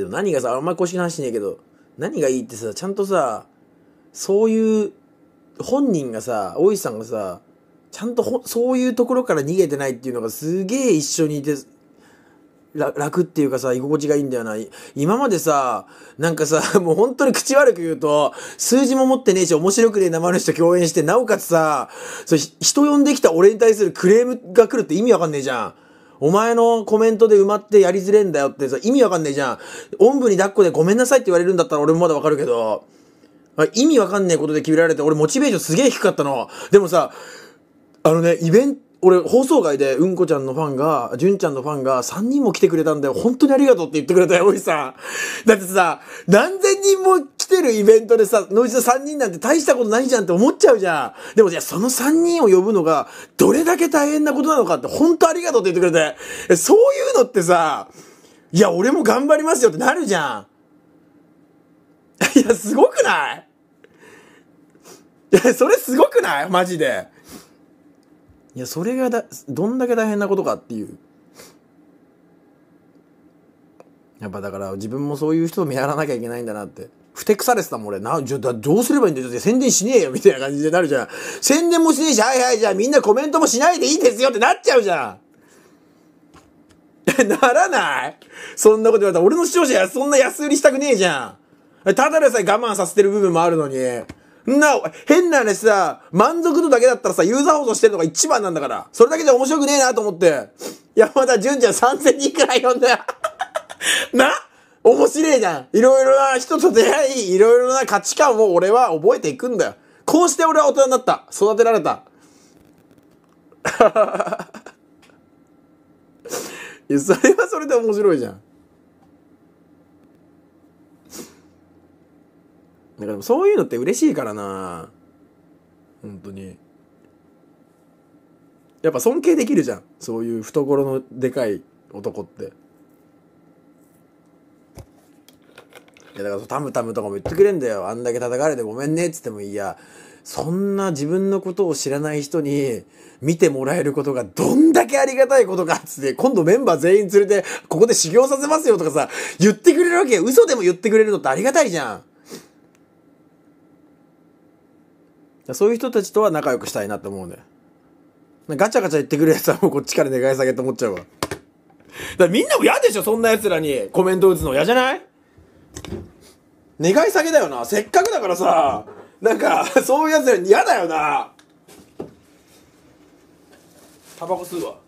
でも何がさあんまり公式話しねえけど何がいいってさちゃんとさそういう本人がさ大石さんがさちゃんとそういうところから逃げてないっていうのがすげえ一緒にいて楽っていうかさ、居心地がいいんだよな。今までさ、なんかさ、もう本当に口悪く言うと、数字も持ってねえし、面白くねえ生の人共演して、なおかつさ、そ人呼んできた俺に対するクレームが来るって意味わかんねえじゃん。お前のコメントで埋まってやりづれんだよってさ、意味わかんねえじゃん。おんぶに抱っこでごめんなさいって言われるんだったら俺もまだわかるけど、意味わかんねえことで決められて、俺モチベーションすげえ低かったの。でもさ、あのね、イベント、俺、放送外で、うんこちゃんのファンが、じゅんちゃんのファンが、3人も来てくれたんだよ。本当にありがとうって言ってくれたよ、おじさん。だってさ、何千人も来てるイベントでさ、ノイズ3人なんて大したことないじゃんって思っちゃうじゃん。でもじゃあその3人を呼ぶのが、どれだけ大変なことなのかって、本当ありがとうって言ってくれて。そういうのってさ、いや、俺も頑張りますよってなるじゃん。いや、すごくないいや、それすごくないマジで。いや、それがだ、どんだけ大変なことかっていう。やっぱだから自分もそういう人を見張らなきゃいけないんだなって。ふてくされてたもん俺。な、じゃ、どうすればいいんだよ。宣伝しねえよ、みたいな感じでなるじゃん。宣伝もしねえし、はいはい、じゃあみんなコメントもしないでいいですよってなっちゃうじゃん。ならないそんなこと言われたら、俺の視聴者や、そんな安売りしたくねえじゃん。ただでさえ我慢させてる部分もあるのに。な、変な話さ、満足度だけだったらさ、ユーザー保存してるのが一番なんだから。それだけじゃ面白くねえなと思って。いや、まだ純ちゃん3000人くらい呼んだよ。な面白いじゃんいろいろな人と出会い、いろいろな価値観を俺は覚えていくんだよ。こうして俺は大人になった。育てられた。いや、それはそれで面白いじゃん。だからそういうのって嬉しいからな本当に。やっぱ尊敬できるじゃん。そういう懐のでかい男って。いやだからタムタムとかも言ってくれんだよあんだけ叩かれてごめんねっつってもいいやそんな自分のことを知らない人に見てもらえることがどんだけありがたいことかっつって、今度メンバー全員連れて、ここで修行させますよとかさ、言ってくれるわけ。嘘でも言ってくれるのってありがたいじゃん。そういう人たちとは仲良くしたいなって思うね。ガチャガチャ言ってくれるやつはもうこっちから願い下げって思っちゃうわ。だみんなも嫌でしょそんな奴らにコメント打つの嫌じゃない願い下げだよな。せっかくだからさ、なんか、そういうやつ嫌だよな。タバコ吸うわ。